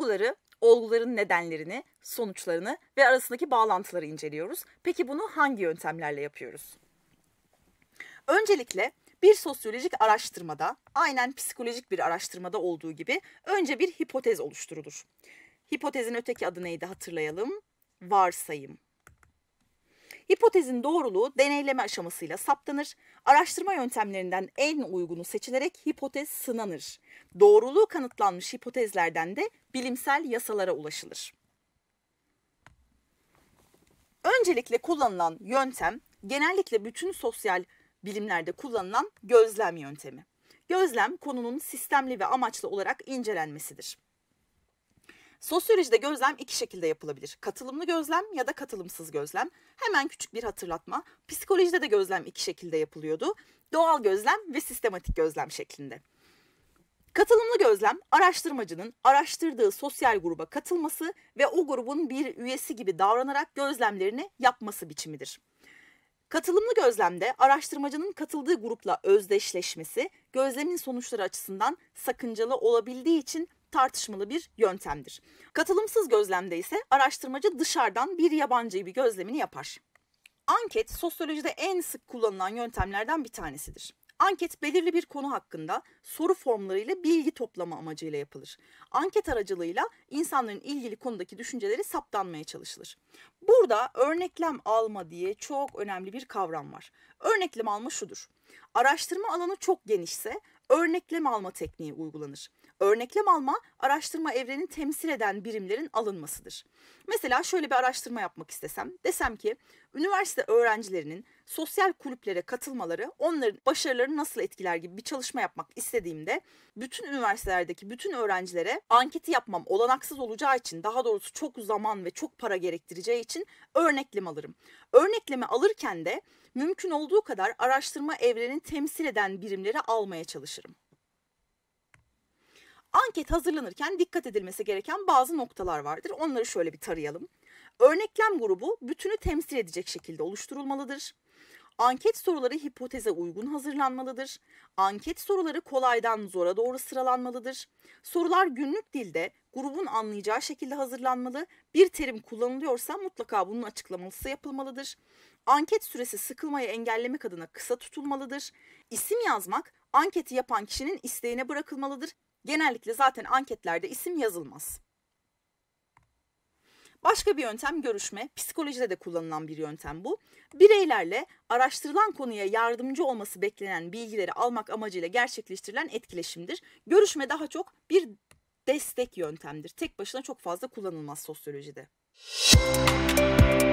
Duyguları, olguların nedenlerini, sonuçlarını ve arasındaki bağlantıları inceliyoruz. Peki bunu hangi yöntemlerle yapıyoruz? Öncelikle bir sosyolojik araştırmada, aynen psikolojik bir araştırmada olduğu gibi önce bir hipotez oluşturulur. Hipotezin öteki adı neydi hatırlayalım? Varsayım. Hipotezin doğruluğu deneyleme aşamasıyla saptanır. Araştırma yöntemlerinden en uygunu seçilerek hipotez sınanır. Doğruluğu kanıtlanmış hipotezlerden de bilimsel yasalara ulaşılır. Öncelikle kullanılan yöntem genellikle bütün sosyal bilimlerde kullanılan gözlem yöntemi. Gözlem konunun sistemli ve amaçlı olarak incelenmesidir. Sosyolojide gözlem iki şekilde yapılabilir. Katılımlı gözlem ya da katılımsız gözlem. Hemen küçük bir hatırlatma. Psikolojide de gözlem iki şekilde yapılıyordu. Doğal gözlem ve sistematik gözlem şeklinde. Katılımlı gözlem, araştırmacının araştırdığı sosyal gruba katılması ve o grubun bir üyesi gibi davranarak gözlemlerini yapması biçimidir. Katılımlı gözlemde araştırmacının katıldığı grupla özdeşleşmesi, gözlemin sonuçları açısından sakıncalı olabildiği için tartışmalı bir yöntemdir. Katılımsız gözlemde ise araştırmacı dışarıdan bir yabancıyı bir gözlemini yapar. Anket sosyolojide en sık kullanılan yöntemlerden bir tanesidir. Anket belirli bir konu hakkında soru formlarıyla bilgi toplama amacıyla yapılır. Anket aracılığıyla insanların ilgili konudaki düşünceleri saptanmaya çalışılır. Burada örneklem alma diye çok önemli bir kavram var. Örneklem alma şudur. Araştırma alanı çok genişse örneklem alma tekniği uygulanır. Örneklem alma, araştırma evrenin temsil eden birimlerin alınmasıdır. Mesela şöyle bir araştırma yapmak istesem, desem ki üniversite öğrencilerinin sosyal kulüplere katılmaları onların başarılarını nasıl etkiler gibi bir çalışma yapmak istediğimde bütün üniversitelerdeki bütün öğrencilere anketi yapmam olanaksız olacağı için daha doğrusu çok zaman ve çok para gerektireceği için örneklem alırım. Örnekleme alırken de mümkün olduğu kadar araştırma evrenin temsil eden birimleri almaya çalışırım. Anket hazırlanırken dikkat edilmesi gereken bazı noktalar vardır. Onları şöyle bir tarayalım. Örneklem grubu bütünü temsil edecek şekilde oluşturulmalıdır. Anket soruları hipoteze uygun hazırlanmalıdır. Anket soruları kolaydan zora doğru sıralanmalıdır. Sorular günlük dilde grubun anlayacağı şekilde hazırlanmalı. Bir terim kullanılıyorsa mutlaka bunun açıklaması yapılmalıdır. Anket süresi sıkılmayı engellemek adına kısa tutulmalıdır. İsim yazmak anketi yapan kişinin isteğine bırakılmalıdır. Genellikle zaten anketlerde isim yazılmaz. Başka bir yöntem görüşme. Psikolojide de kullanılan bir yöntem bu. Bireylerle araştırılan konuya yardımcı olması beklenen bilgileri almak amacıyla gerçekleştirilen etkileşimdir. Görüşme daha çok bir destek yöntemdir. Tek başına çok fazla kullanılmaz sosyolojide. Müzik